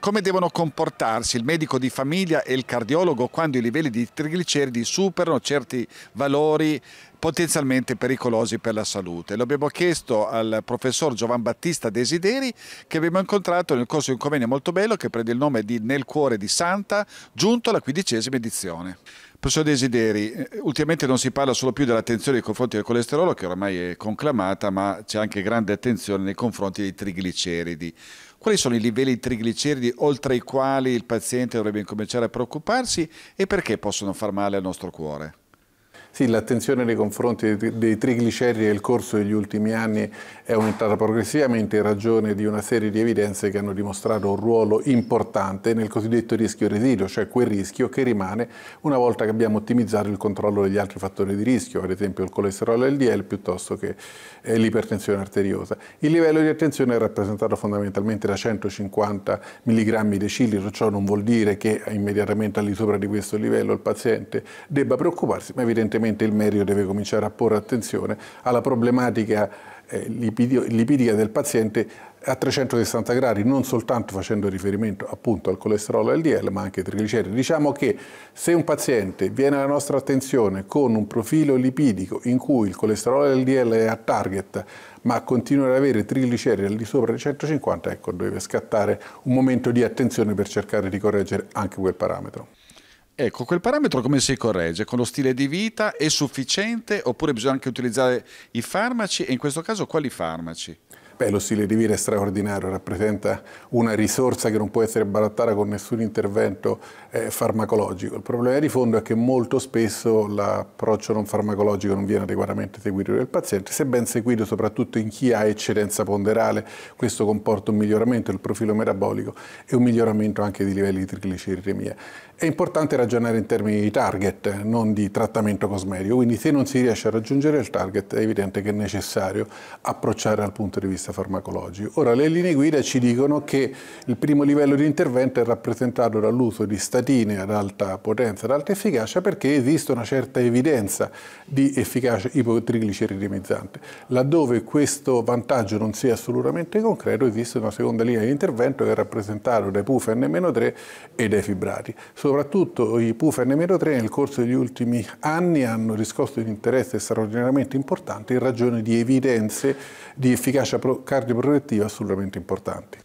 Come devono comportarsi il medico di famiglia e il cardiologo quando i livelli di trigliceridi superano certi valori potenzialmente pericolosi per la salute. Lo abbiamo chiesto al professor Giovan Battista Desideri che abbiamo incontrato nel corso di un convegno molto bello che prende il nome di Nel cuore di Santa, giunto alla quindicesima edizione. Professor Desideri, eh, ultimamente non si parla solo più dell'attenzione nei confronti del colesterolo che oramai è conclamata, ma c'è anche grande attenzione nei confronti dei trigliceridi quali sono i livelli trigliceridi oltre i quali il paziente dovrebbe incominciare a preoccuparsi e perché possono far male al nostro cuore? Sì, l'attenzione nei confronti dei trigliceridi nel corso degli ultimi anni è aumentata progressivamente in ragione di una serie di evidenze che hanno dimostrato un ruolo importante nel cosiddetto rischio residuo, cioè quel rischio che rimane una volta che abbiamo ottimizzato il controllo degli altri fattori di rischio, ad esempio il colesterolo LDL piuttosto che eh, l'ipertensione arteriosa. Il livello di attenzione è rappresentato fondamentalmente da 150 mg decilitro, ciò non vuol dire che immediatamente al di sopra di questo livello il paziente debba preoccuparsi, ma evidentemente evidentemente il medio deve cominciare a porre attenzione alla problematica eh, lipidica del paziente a 360 gradi, non soltanto facendo riferimento appunto al colesterolo LDL, ma anche ai trigliceridi. Diciamo che se un paziente viene alla nostra attenzione con un profilo lipidico in cui il colesterolo LDL è a target, ma continua ad avere trigliceridi al di sopra dei 150, ecco, deve scattare un momento di attenzione per cercare di correggere anche quel parametro. Ecco, quel parametro come si corregge? Con lo stile di vita è sufficiente oppure bisogna anche utilizzare i farmaci e in questo caso quali farmaci? Beh, lo stile di vita è straordinario, rappresenta una risorsa che non può essere barattata con nessun intervento eh, farmacologico. Il problema di fondo è che molto spesso l'approccio non farmacologico non viene adeguatamente seguito dal paziente, se ben seguito soprattutto in chi ha eccedenza ponderale, questo comporta un miglioramento del profilo metabolico e un miglioramento anche dei livelli di trigliceridemia. È importante ragionare in termini di target, non di trattamento cosmetico, quindi se non si riesce a raggiungere il target è evidente che è necessario approcciare dal punto di vista presenza farmacologica. Ora le linee guida ci dicono che il primo livello di intervento è rappresentato dall'uso di statine ad alta potenza, ad alta efficacia, perché esiste una certa evidenza di efficacia ipotrigliceridemizzante. Laddove questo vantaggio non sia assolutamente concreto, esiste una seconda linea di intervento che è rappresentata dai PUF N-3 e dai fibrati. Soprattutto i PUF N-3 nel corso degli ultimi anni hanno riscosso un interesse straordinariamente importante in ragione di evidenze di efficacia protettiva cardioprotettive assolutamente importanti.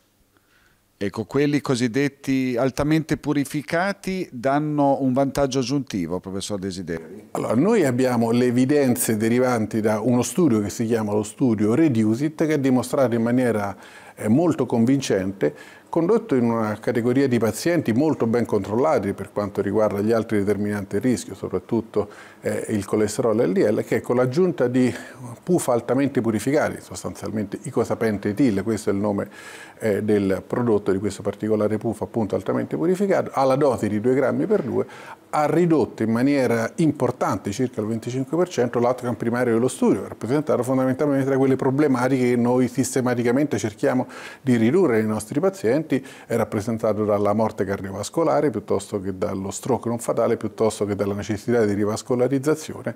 Ecco, quelli cosiddetti altamente purificati danno un vantaggio aggiuntivo, professor Desideri. Allora, noi abbiamo le evidenze derivanti da uno studio che si chiama lo studio Reducit, che ha dimostrato in maniera molto convincente, condotto in una categoria di pazienti molto ben controllati per quanto riguarda gli altri determinanti di rischio, soprattutto eh, il colesterolo e l'LDL, che con l'aggiunta di PUF altamente purificati, sostanzialmente icosapentetil, questo è il nome eh, del prodotto di questo particolare PUF appunto altamente purificato, alla dose di 2 grammi per 2, ha ridotto in maniera importante, circa il 25%, l'outcome primario dello studio, rappresentato fondamentalmente da quelle problematiche che noi sistematicamente cerchiamo di ridurre nei nostri pazienti è rappresentato dalla morte cardiovascolare piuttosto che dallo stroke non fatale, piuttosto che dalla necessità di rivascolarizzazione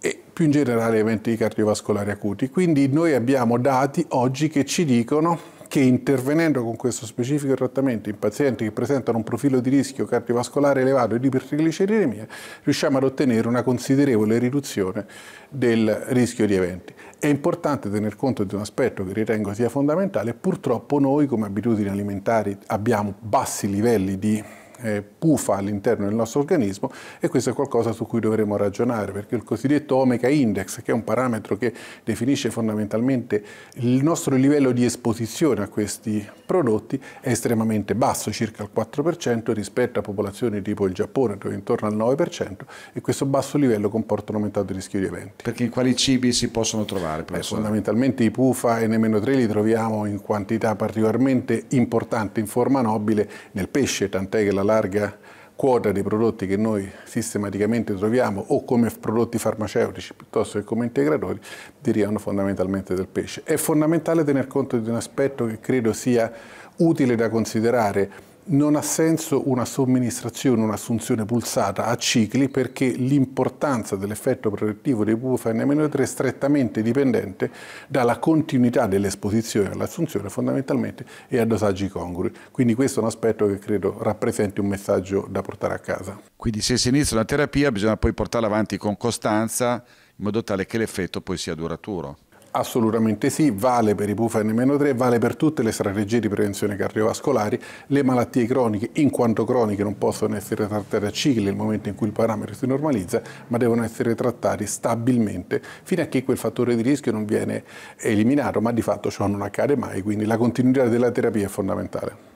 e più in generale eventi cardiovascolari acuti. Quindi noi abbiamo dati oggi che ci dicono che intervenendo con questo specifico trattamento in pazienti che presentano un profilo di rischio cardiovascolare elevato e di ipertrigliceridemia, riusciamo ad ottenere una considerevole riduzione del rischio di eventi. È importante tener conto di un aspetto che ritengo sia fondamentale, purtroppo noi come abitudini alimentari abbiamo bassi livelli di eh, pufa all'interno del nostro organismo e questo è qualcosa su cui dovremo ragionare perché il cosiddetto Omega Index, che è un parametro che definisce fondamentalmente il nostro livello di esposizione a questi prodotti, è estremamente basso, circa il 4% rispetto a popolazioni tipo il Giappone dove è intorno al 9% e questo basso livello comporta un aumentato rischio di eventi. Perché quali cibi si possono trovare? Beh, fondamentalmente i pufa e nemmeno 3 li troviamo in quantità particolarmente importanti in forma nobile nel pesce, tant'è che la larga quota dei prodotti che noi sistematicamente troviamo o come prodotti farmaceutici piuttosto che come integratori derivano fondamentalmente del pesce. È fondamentale tener conto di un aspetto che credo sia utile da considerare non ha senso una somministrazione, un'assunzione pulsata a cicli perché l'importanza dell'effetto protettivo dei n 3 è strettamente dipendente dalla continuità dell'esposizione all'assunzione fondamentalmente e a dosaggi congrui. Quindi questo è un aspetto che credo rappresenti un messaggio da portare a casa. Quindi se si inizia una terapia bisogna poi portarla avanti con costanza in modo tale che l'effetto poi sia duraturo. Assolutamente sì, vale per i PUFA N-3, vale per tutte le strategie di prevenzione cardiovascolari, le malattie croniche, in quanto croniche non possono essere trattate a cicli nel momento in cui il parametro si normalizza, ma devono essere trattate stabilmente fino a che quel fattore di rischio non viene eliminato, ma di fatto ciò non accade mai, quindi la continuità della terapia è fondamentale.